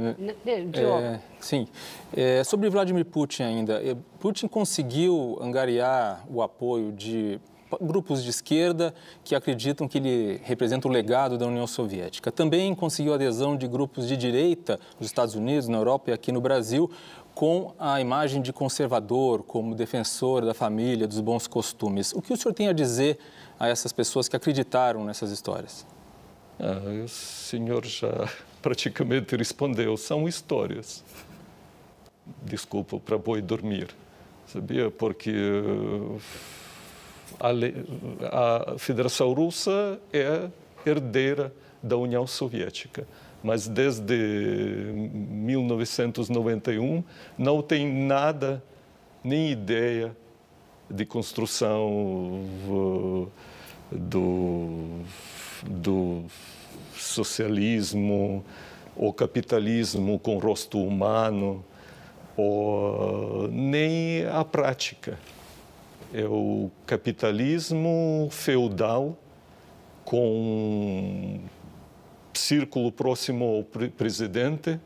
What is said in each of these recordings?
Né? É, sim. É, sobre Vladimir Putin ainda, é, Putin conseguiu angariar o apoio de grupos de esquerda que acreditam que ele representa o legado da União Soviética. Também conseguiu adesão de grupos de direita nos Estados Unidos, na Europa e aqui no Brasil, com a imagem de conservador, como defensor da família, dos bons costumes. O que o senhor tem a dizer a essas pessoas que acreditaram nessas histórias? Ah, o senhor já praticamente respondeu: são histórias. Desculpa para boi dormir, sabia? Porque eh, a, a Federação Russa é herdeira da União Soviética, mas desde 1991 não tem nada, nem ideia de construção eh, do, do socialismo ou capitalismo com rosto humano, ou nem a prática. É o capitalismo feudal com círculo próximo ao presidente,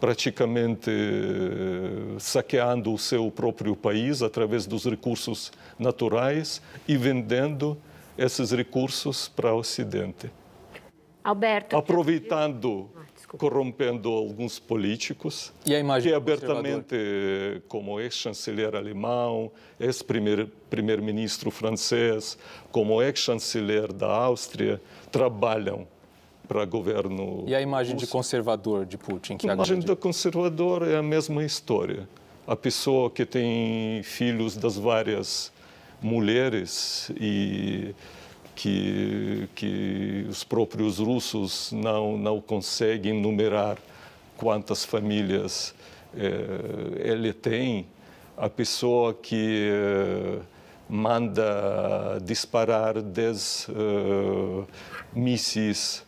praticamente eh, saqueando o seu próprio país através dos recursos naturais e vendendo esses recursos para o Ocidente. Alberto. Aproveitando, ah, corrompendo alguns políticos. E a imagem que é abertamente, como ex-chanceler alemão, ex-primeiro-ministro francês, como ex-chanceler da Áustria, trabalham para governo. E a imagem russo. de conservador de Putin? Que a imagem de conservador é a mesma história. A pessoa que tem filhos das várias mulheres e que, que os próprios russos não, não conseguem numerar quantas famílias eh, ele tem. A pessoa que eh, manda disparar 10 eh, mísseis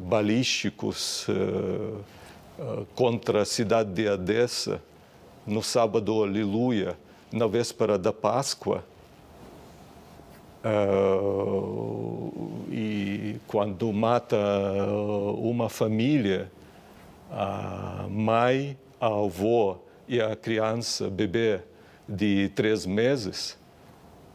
balísticos contra a cidade de Odessa no sábado Aleluia, na véspera da Páscoa, Uh, e quando mata eh, uma família, a mãe, a avó e a criança, bebê de três meses,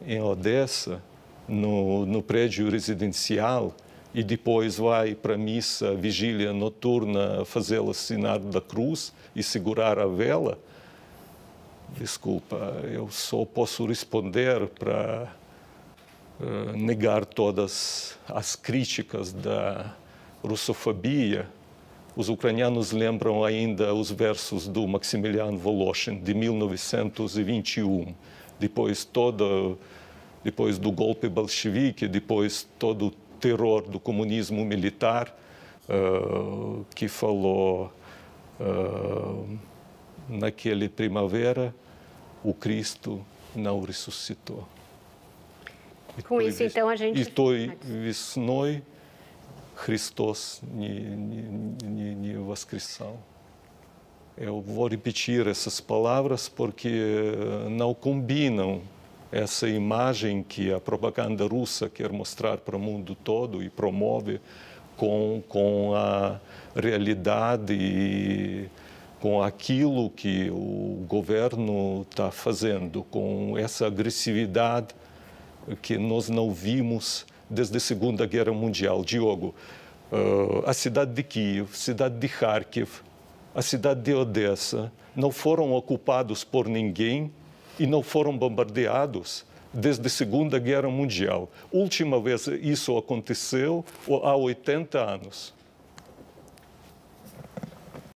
em Odessa, no, no prédio residencial, e depois vai para missa, vigília noturna, fazer o sinal da cruz e segurar a vela. Desculpa, eu só posso responder para eh, negar todas as críticas da russofobia, os ucranianos lembram ainda os versos do Maximiliano Voloshin de 1921, depois todo depois do golpe bolchevique, depois todo o terror do comunismo militar, uh, que falou uh, naquele primavera, o Cristo não ressuscitou. Com isso, então, a gente... E той весной Христос не, не, не воскресал. Eu vou repetir essas palavras porque eh, não combinam essa imagem que a propaganda russa quer mostrar para o mundo todo e promove com, com a realidade e com aquilo que o governo está fazendo, com essa agressividade que nós não vimos desde a Segunda Guerra Mundial. Diogo, eh, a cidade de Kiev, a cidade de Kharkiv, a cidade de Odessa não foram ocupados por ninguém e não foram bombardeados desde a Segunda Guerra Mundial. Última vez isso aconteceu há 80 anos.